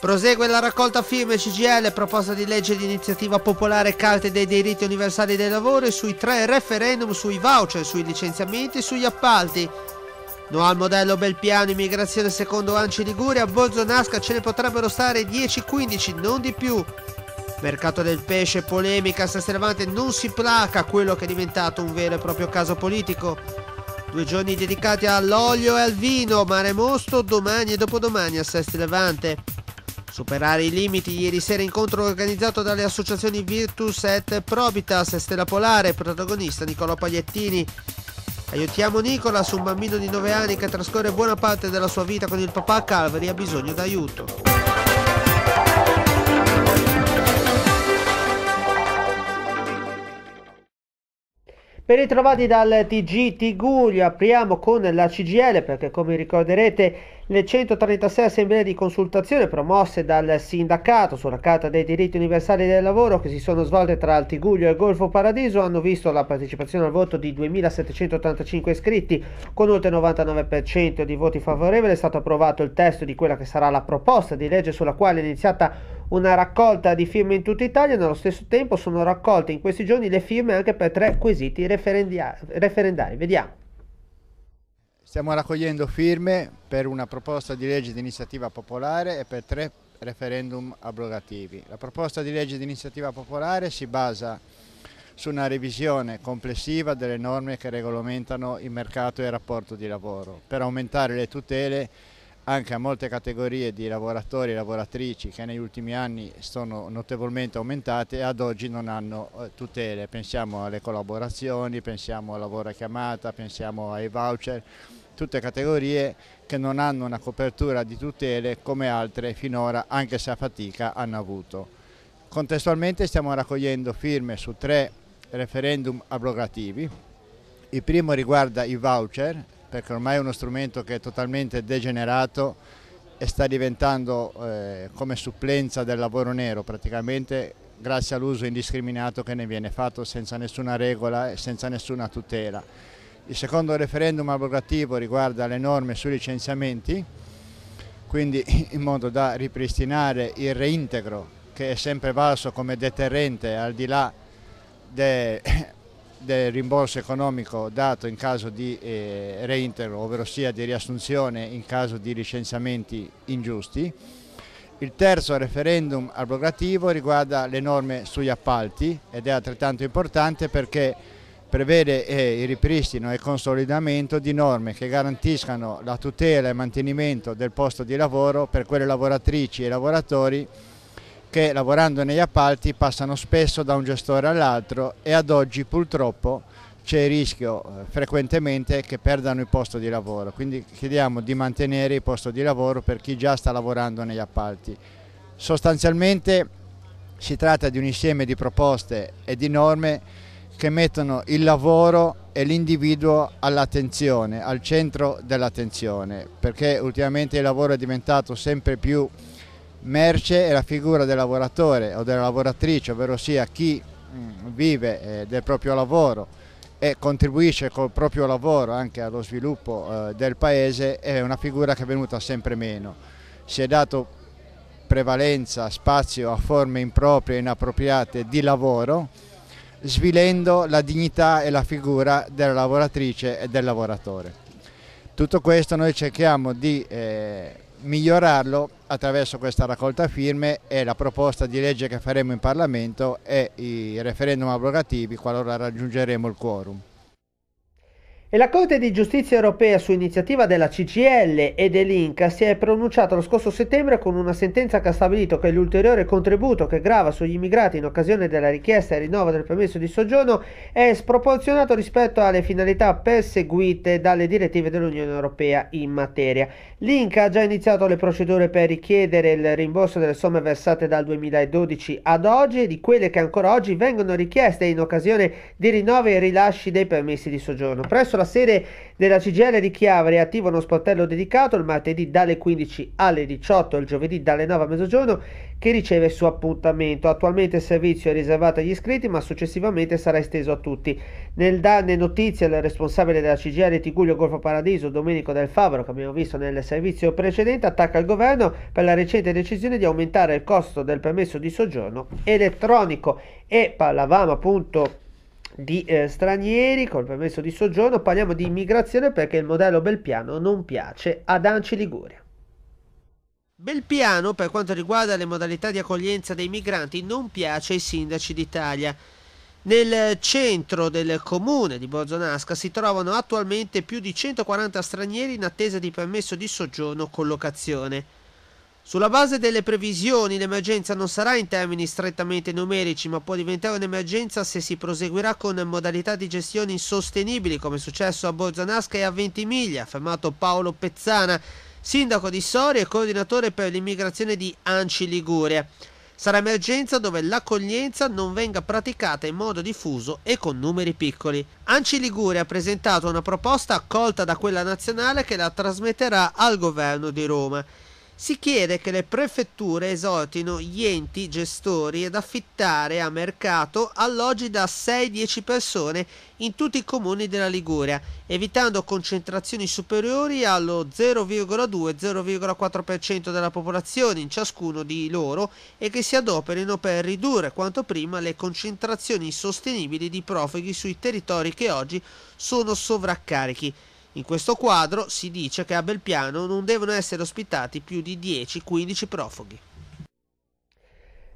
Prosegue la raccolta firme CGL proposta di legge di iniziativa popolare Carte dei diritti universali del lavoro e sui tre referendum sui voucher, sui licenziamenti e sugli appalti. No al modello bel piano immigrazione secondo Anci Liguria, a Bozzo Nasca ce ne potrebbero stare 10-15, non di più. Mercato del pesce, polemica, Sasservante non si placa quello che è diventato un vero e proprio caso politico. Due giorni dedicati all'olio e al vino, mare mosto, domani e dopodomani a Sesti Levante. Superare i limiti ieri sera incontro organizzato dalle associazioni Virtus et Probitas e Stella Polare, protagonista Nicola Pagliettini. Aiutiamo Nicola, su un bambino di 9 anni che trascorre buona parte della sua vita con il papà a Calvary, ha bisogno d'aiuto. Ben ritrovati dal TG Tiguglio, apriamo con la CGL perché come ricorderete le 136 assemblee di consultazione promosse dal sindacato sulla Carta dei diritti universali del lavoro che si sono svolte tra il Tiguglio e il Golfo Paradiso hanno visto la partecipazione al voto di 2.785 iscritti con oltre il 99% di voti favorevoli. È stato approvato il testo di quella che sarà la proposta di legge sulla quale è iniziata una raccolta di firme in tutta Italia e nello stesso tempo sono raccolte in questi giorni le firme anche per tre quesiti referendari. Vediamo. Stiamo raccogliendo firme per una proposta di legge di iniziativa popolare e per tre referendum abrogativi. La proposta di legge di iniziativa popolare si basa su una revisione complessiva delle norme che regolamentano il mercato e il rapporto di lavoro per aumentare le tutele anche a molte categorie di lavoratori e lavoratrici che negli ultimi anni sono notevolmente aumentate e ad oggi non hanno eh, tutele. Pensiamo alle collaborazioni, pensiamo al lavoro a chiamata, pensiamo ai voucher, tutte categorie che non hanno una copertura di tutele come altre finora, anche se a fatica, hanno avuto. Contestualmente stiamo raccogliendo firme su tre referendum abrogativi. Il primo riguarda i voucher, perché ormai è uno strumento che è totalmente degenerato e sta diventando eh, come supplenza del lavoro nero praticamente grazie all'uso indiscriminato che ne viene fatto senza nessuna regola e senza nessuna tutela. Il secondo referendum abrogativo riguarda le norme sui licenziamenti, quindi in modo da ripristinare il reintegro che è sempre valso come deterrente al di là del del rimborso economico dato in caso di eh, reintegro, ovvero sia di riassunzione in caso di licenziamenti ingiusti. Il terzo referendum abrogativo riguarda le norme sugli appalti ed è altrettanto importante perché prevede eh, il ripristino e il consolidamento di norme che garantiscano la tutela e il mantenimento del posto di lavoro per quelle lavoratrici e lavoratori che lavorando negli appalti passano spesso da un gestore all'altro e ad oggi purtroppo c'è il rischio eh, frequentemente che perdano il posto di lavoro, quindi chiediamo di mantenere il posto di lavoro per chi già sta lavorando negli appalti. Sostanzialmente si tratta di un insieme di proposte e di norme che mettono il lavoro e l'individuo all'attenzione, al centro dell'attenzione, perché ultimamente il lavoro è diventato sempre più merce è la figura del lavoratore o della lavoratrice, ovvero sia chi mm, vive eh, del proprio lavoro e contribuisce col proprio lavoro anche allo sviluppo eh, del paese, è una figura che è venuta sempre meno. Si è dato prevalenza, spazio a forme improprie e inappropriate di lavoro, svilendo la dignità e la figura della lavoratrice e del lavoratore. Tutto questo noi cerchiamo di eh, migliorarlo attraverso questa raccolta firme e la proposta di legge che faremo in Parlamento e i referendum abrogativi qualora raggiungeremo il quorum. E la Corte di Giustizia europea su iniziativa della CCL e dell'Inca si è pronunciata lo scorso settembre con una sentenza che ha stabilito che l'ulteriore contributo che grava sugli immigrati in occasione della richiesta e rinnovo del permesso di soggiorno è sproporzionato rispetto alle finalità perseguite dalle direttive dell'Unione europea in materia. L'Inca ha già iniziato le procedure per richiedere il rimborso delle somme versate dal 2012 ad oggi e di quelle che ancora oggi vengono richieste in occasione di rinnovi e rilasci dei permessi di soggiorno. Presso la sede della CGL di Chiave è attivo uno sportello dedicato il martedì dalle 15 alle 18 e il giovedì dalle 9 a mezzogiorno che riceve il suo appuntamento. Attualmente il servizio è riservato agli iscritti ma successivamente sarà esteso a tutti. Nel darne notizia il responsabile della CGL Tiguglio Golfo Paradiso, Domenico Del Favaro, che abbiamo visto nel servizio precedente, attacca il governo per la recente decisione di aumentare il costo del permesso di soggiorno elettronico e parlavamo appunto di eh, stranieri col permesso di soggiorno, parliamo di immigrazione perché il modello Belpiano non piace ad Anci Liguria. Belpiano, per quanto riguarda le modalità di accoglienza dei migranti, non piace ai sindaci d'Italia. Nel centro del comune di Borzonasca si trovano attualmente più di 140 stranieri in attesa di permesso di soggiorno o collocazione. Sulla base delle previsioni, l'emergenza non sarà in termini strettamente numerici, ma può diventare un'emergenza se si proseguirà con modalità di gestione insostenibili, come è successo a Bolzanasca e a Ventimiglia, affermato Paolo Pezzana, sindaco di Soria e coordinatore per l'immigrazione di Anci Liguria. Sarà emergenza dove l'accoglienza non venga praticata in modo diffuso e con numeri piccoli. Anci Liguria ha presentato una proposta accolta da quella nazionale che la trasmetterà al governo di Roma si chiede che le prefetture esortino gli enti gestori ad affittare a mercato alloggi da 6-10 persone in tutti i comuni della Liguria, evitando concentrazioni superiori allo 0,2-0,4% della popolazione in ciascuno di loro e che si adoperino per ridurre quanto prima le concentrazioni insostenibili di profughi sui territori che oggi sono sovraccarichi. In questo quadro si dice che a Belpiano non devono essere ospitati più di 10-15 profughi.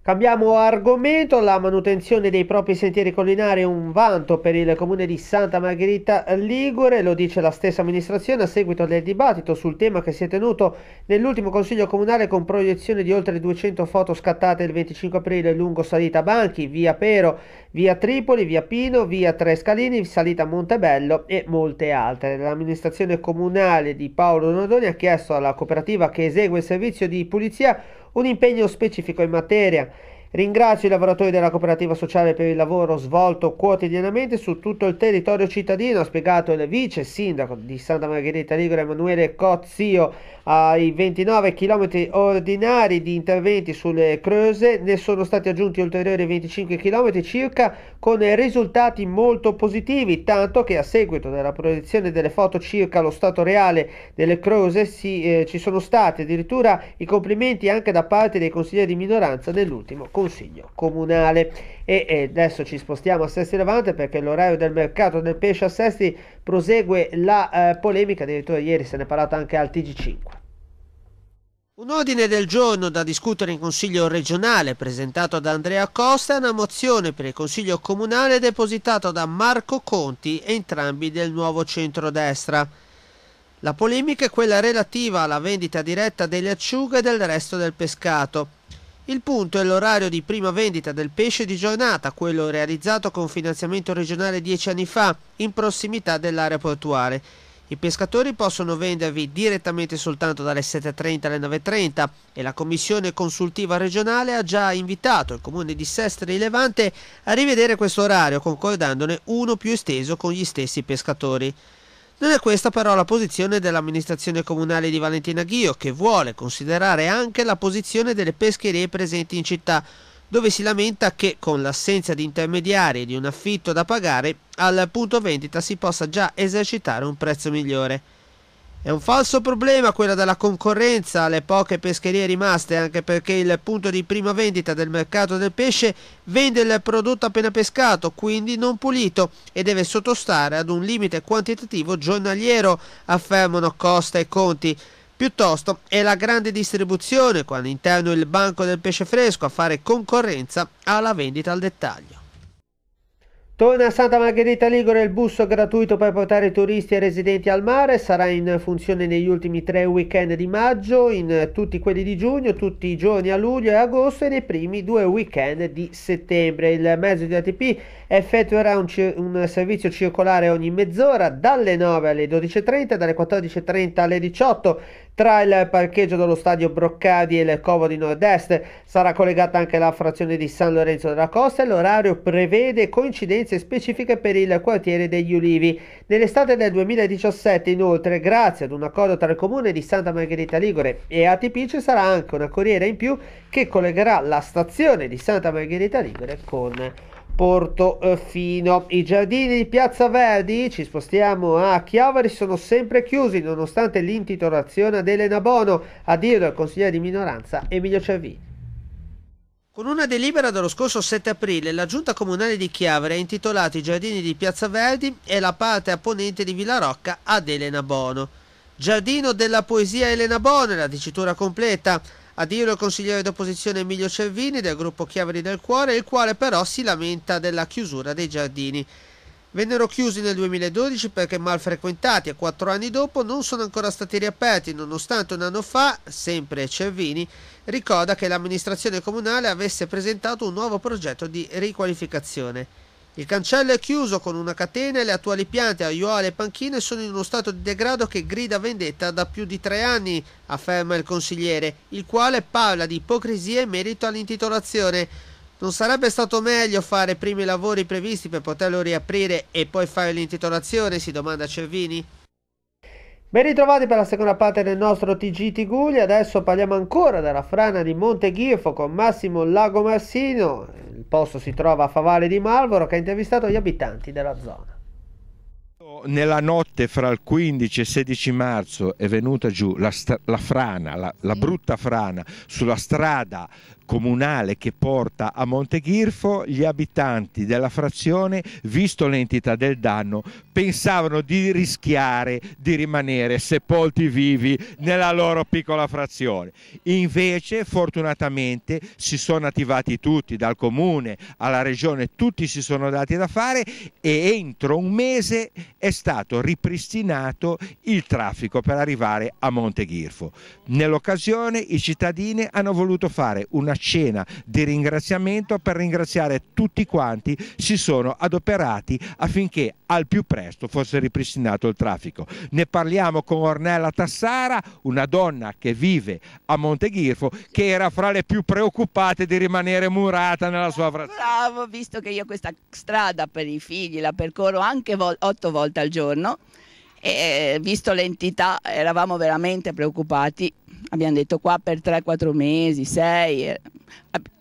Cambiamo argomento, la manutenzione dei propri sentieri collinari è un vanto per il comune di Santa Margherita Ligure, lo dice la stessa amministrazione a seguito del dibattito sul tema che si è tenuto nell'ultimo consiglio comunale con proiezione di oltre 200 foto scattate il 25 aprile lungo salita Banchi, via Pero, via Tripoli, via Pino, via Trescalini, salita Montebello e molte altre. L'amministrazione comunale di Paolo Nodoni ha chiesto alla cooperativa che esegue il servizio di pulizia un impegno specifico in materia Ringrazio i lavoratori della cooperativa sociale per il lavoro svolto quotidianamente su tutto il territorio cittadino, ha spiegato il vice sindaco di Santa Margherita Ligure Emanuele Cozzio ai 29 km ordinari di interventi sulle Creuse, ne sono stati aggiunti ulteriori 25 km circa con risultati molto positivi, tanto che a seguito della proiezione delle foto circa lo stato reale delle Creuse si, eh, ci sono stati addirittura i complimenti anche da parte dei consiglieri di minoranza nell'ultimo consiglio Consiglio Comunale. E adesso ci spostiamo a Sesti Levante perché l'orario del mercato del pesce a Sesti prosegue la eh, polemica, addirittura ieri se ne è parlato anche al TG5. Un ordine del giorno da discutere in Consiglio regionale presentato da Andrea Costa e una mozione per il Consiglio comunale depositata da Marco Conti, e entrambi del nuovo centrodestra. La polemica è quella relativa alla vendita diretta delle acciughe e del resto del pescato. Il punto è l'orario di prima vendita del pesce di giornata, quello realizzato con finanziamento regionale dieci anni fa, in prossimità dell'area portuale. I pescatori possono vendervi direttamente soltanto dalle 7.30 alle 9.30 e la commissione consultiva regionale ha già invitato il comune di Sestri Levante a rivedere questo orario concordandone uno più esteso con gli stessi pescatori. Non è questa però la posizione dell'amministrazione comunale di Valentina Ghio, che vuole considerare anche la posizione delle pescherie presenti in città, dove si lamenta che con l'assenza di intermediari e di un affitto da pagare, al punto vendita si possa già esercitare un prezzo migliore. È un falso problema quello della concorrenza alle poche pescherie rimaste, anche perché il punto di prima vendita del mercato del pesce vende il prodotto appena pescato, quindi non pulito, e deve sottostare ad un limite quantitativo giornaliero, affermano Costa e Conti. Piuttosto è la grande distribuzione, con all'interno il banco del pesce fresco, a fare concorrenza alla vendita al dettaglio. Torna a Santa Margherita Ligure il bus gratuito per portare turisti e residenti al mare, sarà in funzione negli ultimi tre weekend di maggio, in tutti quelli di giugno, tutti i giorni a luglio e agosto e nei primi due weekend di settembre. Il mezzo di ATP effettuerà un, un servizio circolare ogni mezz'ora dalle 9 alle 12.30 dalle 14.30 alle 18 tra il parcheggio dello stadio Broccadi e il Covo di Nord-Est. Sarà collegata anche la frazione di San Lorenzo della Costa e l'orario prevede coincidenze preferenze specifiche per il quartiere degli Ulivi. Nell'estate del 2017 inoltre, grazie ad un accordo tra il comune di Santa Margherita Ligure e ATP, ci sarà anche una corriera in più che collegherà la stazione di Santa Margherita Ligure con Portofino. Eh, I giardini di Piazza Verdi, ci spostiamo a Chiavari, sono sempre chiusi nonostante l'intitolazione dell'Enabono. Elena Bono, il consigliere di minoranza Emilio Cervini. Con una delibera dello scorso 7 aprile, la Giunta Comunale di Chiavere ha intitolato i giardini di Piazza Verdi e la parte a ponente di Villa Rocca ad Elena Bono. Giardino della poesia Elena Bono, la dicitura completa. A dirlo il consigliere d'opposizione Emilio Cervini del gruppo Chiaveri del Cuore, il quale però si lamenta della chiusura dei giardini. Vennero chiusi nel 2012 perché mal frequentati e quattro anni dopo non sono ancora stati riaperti, nonostante un anno fa, sempre Cervini, ricorda che l'amministrazione comunale avesse presentato un nuovo progetto di riqualificazione. Il cancello è chiuso con una catena e le attuali piante, aiuole e panchine sono in uno stato di degrado che grida vendetta da più di tre anni, afferma il consigliere, il quale parla di ipocrisia in merito all'intitolazione. Non sarebbe stato meglio fare i primi lavori previsti per poterlo riaprire e poi fare l'intitolazione? si domanda Cervini. Ben ritrovati per la seconda parte del nostro TG Tigugli, adesso parliamo ancora della frana di Monte con Massimo Lago Marsino, il posto si trova a Favale di Malvoro che ha intervistato gli abitanti della zona. Nella notte fra il 15 e il 16 marzo è venuta giù la, la frana, la, la, brutta frana sulla strada comunale che porta a Monteghirfo, gli abitanti della frazione, visto l'entità del danno, pensavano di rischiare di rimanere sepolti vivi nella loro piccola frazione. Invece, fortunatamente, si sono attivati tutti, dal comune alla regione, tutti si sono dati da fare e entro un mese è stato ripristinato il traffico per arrivare a Monteghirfo. Nell'occasione i cittadini hanno voluto fare una una cena di ringraziamento per ringraziare tutti quanti si sono adoperati affinché al più presto fosse ripristinato il traffico. Ne parliamo con Ornella Tassara, una donna che vive a Monteghirfo, che era fra le più preoccupate di rimanere murata nella sua frazione. Bravo, visto che io questa strada per i figli la percorro anche vo otto volte al giorno, e visto l'entità eravamo veramente preoccupati abbiamo detto qua per 3-4 mesi, 6. Eh".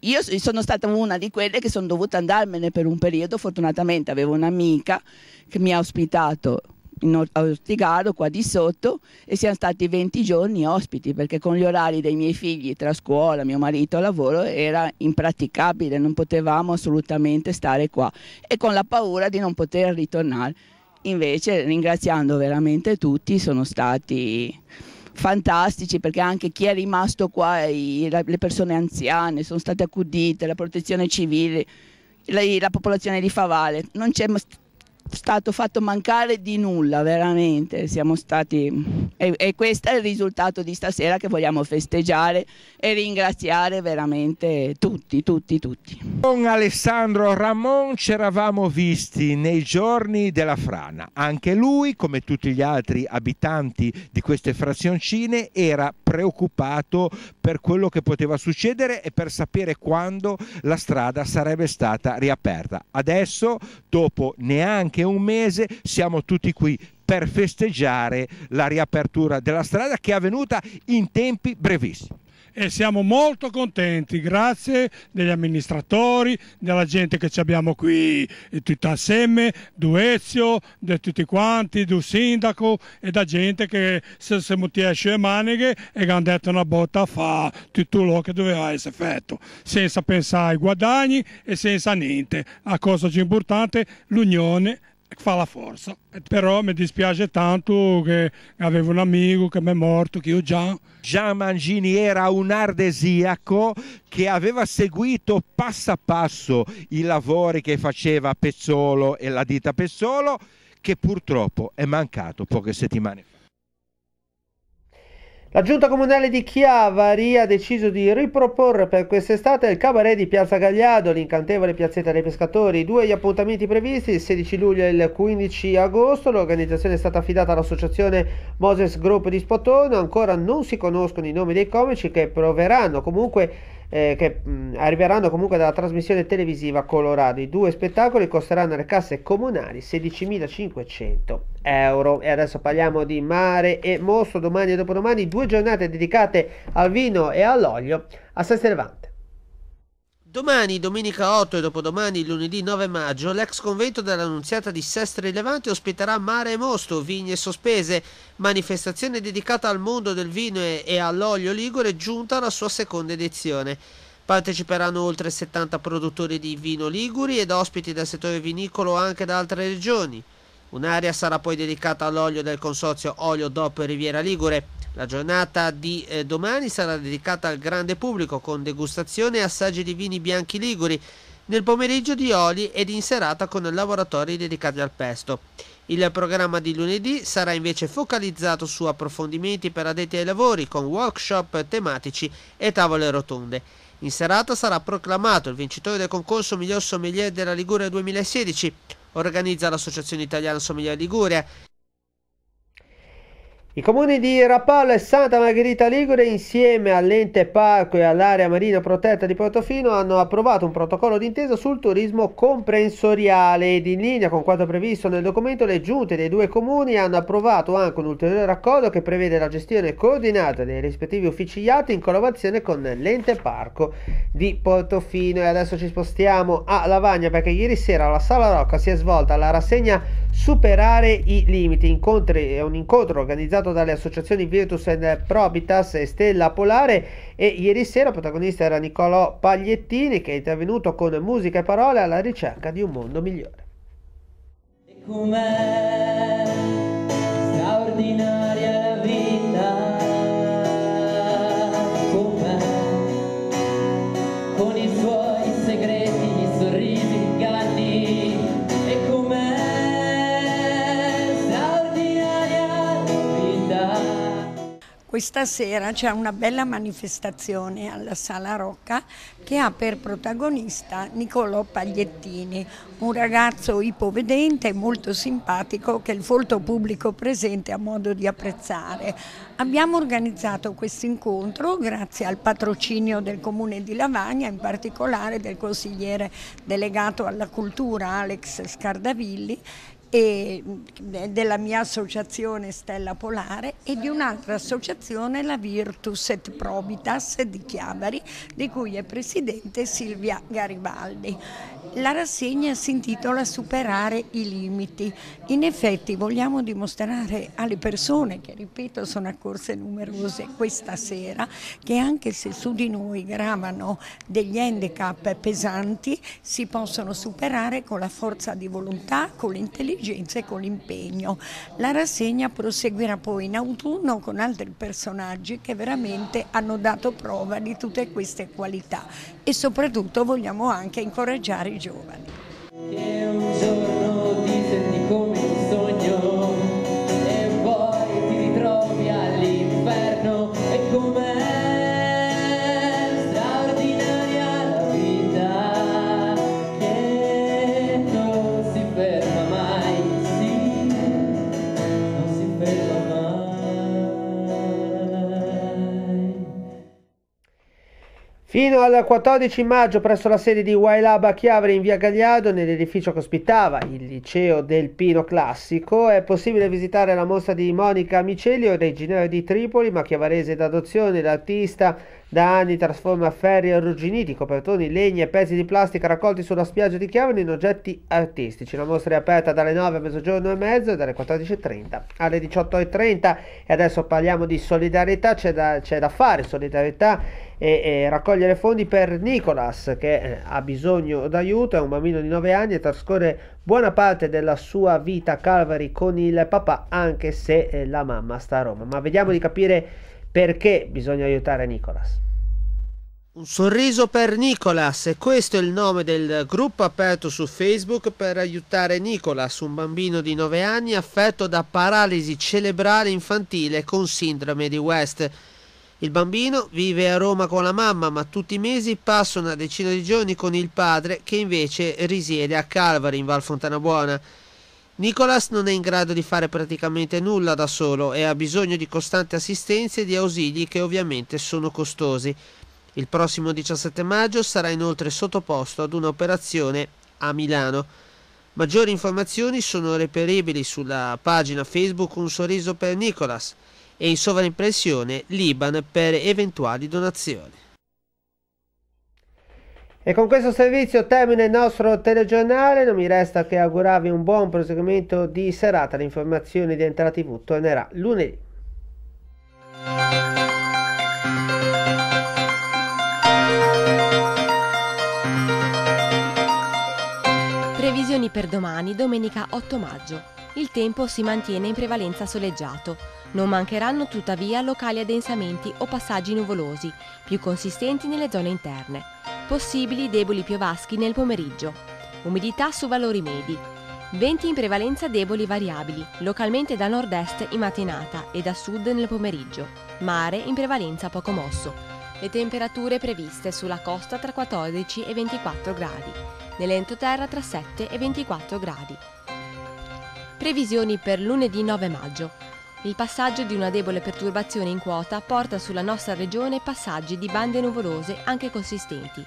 Io sono stata una di quelle che sono dovuta andarmene per un periodo, fortunatamente avevo un'amica che mi ha ospitato in Ortigaro, qua di sotto, e siamo stati 20 giorni ospiti, perché con gli orari dei miei figli, tra scuola, mio marito, lavoro, era impraticabile, non potevamo assolutamente stare qua, e con la paura di non poter ritornare. Invece ringraziando veramente tutti sono stati fantastici perché anche chi è rimasto qua, i, la, le persone anziane sono state accudite, la protezione civile, la, la popolazione di Favale, non c'è stato fatto mancare di nulla, veramente. Siamo stati. E, e, questo è il risultato di stasera che vogliamo festeggiare e ringraziare veramente tutti, tutti, tutti. Con Alessandro Ramon ci eravamo visti nei giorni della frana. Anche lui, come tutti gli altri abitanti di queste frazioncine, era preoccupato per quello che poteva succedere e per sapere quando la strada sarebbe stata riaperta. Adesso, dopo neanche che un mese siamo tutti qui per festeggiare la riapertura della strada che è avvenuta in tempi brevissimi e siamo molto contenti, grazie degli amministratori, della gente che ci abbiamo qui, eh, tutti assieme, Duezio, di tutti quanti, del sindaco e da gente che se, se mutiesce le maniche e che hanno detto una botta fa tutto quello che doveva essere fatto, senza pensare ai guadagni e senza niente. La cosa più importante l'unione fa la forza. Però mi dispiace tanto che avevo un amico che mi è morto, che io già. Gian Mangini era un ardesiaco che aveva seguito passo a passo i lavori che faceva Pezzolo e la ditta Pezzolo, che purtroppo è mancato poche settimane fa. La giunta comunale di Chiavari ha deciso di riproporre per quest'estate il cabaret di Piazza Gagliardo, l'incantevole piazzetta dei pescatori. due gli appuntamenti previsti, il 16 luglio e il 15 agosto. L'organizzazione è stata affidata all'associazione Moses Group di Spotone. Ancora non si conoscono i nomi dei comici che proveranno comunque eh, che mh, arriveranno comunque dalla trasmissione televisiva Colorado. I due spettacoli costeranno alle casse comunali 16.500 euro. E adesso parliamo di mare e mostro domani e dopodomani, due giornate dedicate al vino e all'olio a San Stelvano. Domani, domenica 8 e dopodomani, lunedì 9 maggio, l'ex convento dell'Annunziata di Sestri Levante ospiterà Mare e Mosto, Vigne Sospese, manifestazione dedicata al mondo del vino e all'olio ligure giunta alla sua seconda edizione. Parteciperanno oltre 70 produttori di vino liguri ed ospiti del settore vinicolo anche da altre regioni. Un'area sarà poi dedicata all'olio del consorzio Olio DOP Riviera Ligure. La giornata di eh, domani sarà dedicata al grande pubblico con degustazione e assaggi di vini bianchi liguri, nel pomeriggio di oli ed in serata con laboratori dedicati al pesto. Il programma di lunedì sarà invece focalizzato su approfondimenti per addetti ai lavori con workshop tematici e tavole rotonde. In serata sarà proclamato il vincitore del concorso miglior sommelier della Ligure 2016 organizza l'Associazione Italiana Somiglia Liguria i comuni di Rapallo e Santa Margherita Ligure insieme all'ente parco e all'area marina protetta di Portofino hanno approvato un protocollo d'intesa sul turismo comprensoriale ed in linea con quanto previsto nel documento le giunte dei due comuni hanno approvato anche un ulteriore accordo che prevede la gestione coordinata dei rispettivi uffici IAT in collaborazione con l'ente parco di Portofino e adesso ci spostiamo a Lavagna perché ieri sera alla Sala Rocca si è svolta la rassegna superare i limiti. Incontri, un incontro organizzato dalle associazioni Virtus and Probitas e Stella Polare e ieri sera protagonista era Niccolò Pagliettini che è intervenuto con musica e parole alla ricerca di un mondo migliore. E com'è straordinario Questa sera c'è una bella manifestazione alla Sala Rocca che ha per protagonista Niccolò Pagliettini, un ragazzo ipovedente e molto simpatico che il folto pubblico presente ha modo di apprezzare. Abbiamo organizzato questo incontro grazie al patrocinio del Comune di Lavagna, in particolare del consigliere delegato alla cultura Alex Scardavilli e della mia associazione Stella Polare e di un'altra associazione, la Virtus et Probitas di Chiavari, di cui è presidente Silvia Garibaldi. La rassegna si intitola Superare i limiti. In effetti vogliamo dimostrare alle persone, che ripeto sono accorse numerose questa sera, che anche se su di noi gravano degli handicap pesanti, si possono superare con la forza di volontà, con l'intelligenza diligenza e con l'impegno. La rassegna proseguirà poi in autunno con altri personaggi che veramente hanno dato prova di tutte queste qualità e soprattutto vogliamo anche incoraggiare i giovani. Fino al 14 maggio presso la sede di Wailaba Chiavre in via Gagliardo, nell'edificio che ospitava il liceo del Pino Classico, è possibile visitare la mostra di Monica Micelli, originaria di Tripoli ma chiavarese d'adozione, l'artista da anni trasforma ferri arrugginiti, copertoni, legni e pezzi di plastica raccolti sulla spiaggia di Chiavano in oggetti artistici. La mostra è aperta dalle 9 a mezzogiorno e mezzo e dalle 14.30 alle 18.30 e adesso parliamo di solidarietà, c'è da, c'è da fare solidarietà e, e, raccogliere fondi per Nicolas che eh, ha bisogno d'aiuto, è un bambino di 9 anni e trascorre buona parte della sua vita a Calvary con il papà anche se eh, la mamma sta a Roma. Ma vediamo di capire perché bisogna aiutare Nicolas. Un sorriso per Nicolas, e questo è il nome del gruppo aperto su Facebook per aiutare Nicolas, un bambino di 9 anni affetto da paralisi cerebrale infantile con sindrome di West. Il bambino vive a Roma con la mamma, ma tutti i mesi passa una decina di giorni con il padre che invece risiede a Calvary in Val Fontana Buona. Nicolas non è in grado di fare praticamente nulla da solo e ha bisogno di costante assistenza e di ausili che ovviamente sono costosi. Il prossimo 17 maggio sarà inoltre sottoposto ad un'operazione a Milano. Maggiori informazioni sono reperibili sulla pagina Facebook Un sorriso per Nicolas e in sovraimpressione Liban per eventuali donazioni. E con questo servizio termina il nostro telegiornale, non mi resta che augurarvi un buon proseguimento di serata, l'informazione di Entra TV tornerà lunedì. Previsioni per domani, domenica 8 maggio. Il tempo si mantiene in prevalenza soleggiato. Non mancheranno tuttavia locali addensamenti o passaggi nuvolosi, più consistenti nelle zone interne possibili deboli piovaschi nel pomeriggio. Umidità su valori medi. Venti in prevalenza deboli variabili, localmente da nord-est in mattinata e da sud nel pomeriggio. Mare in prevalenza poco mosso. Le temperature previste sulla costa tra 14 e 24 gradi, nell'entroterra tra 7 e 24 gradi. Previsioni per lunedì 9 maggio. Il passaggio di una debole perturbazione in quota porta sulla nostra regione passaggi di bande nuvolose anche consistenti.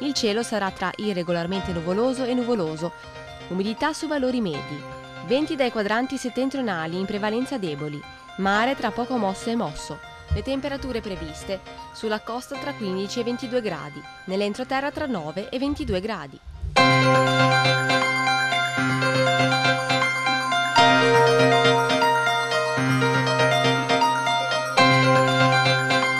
Il cielo sarà tra irregolarmente nuvoloso e nuvoloso, umidità su valori medi, venti dai quadranti settentrionali in prevalenza deboli, mare tra poco mosso e mosso. Le temperature previste sulla costa tra 15 e 22 gradi, nell'entroterra tra 9 e 22 gradi.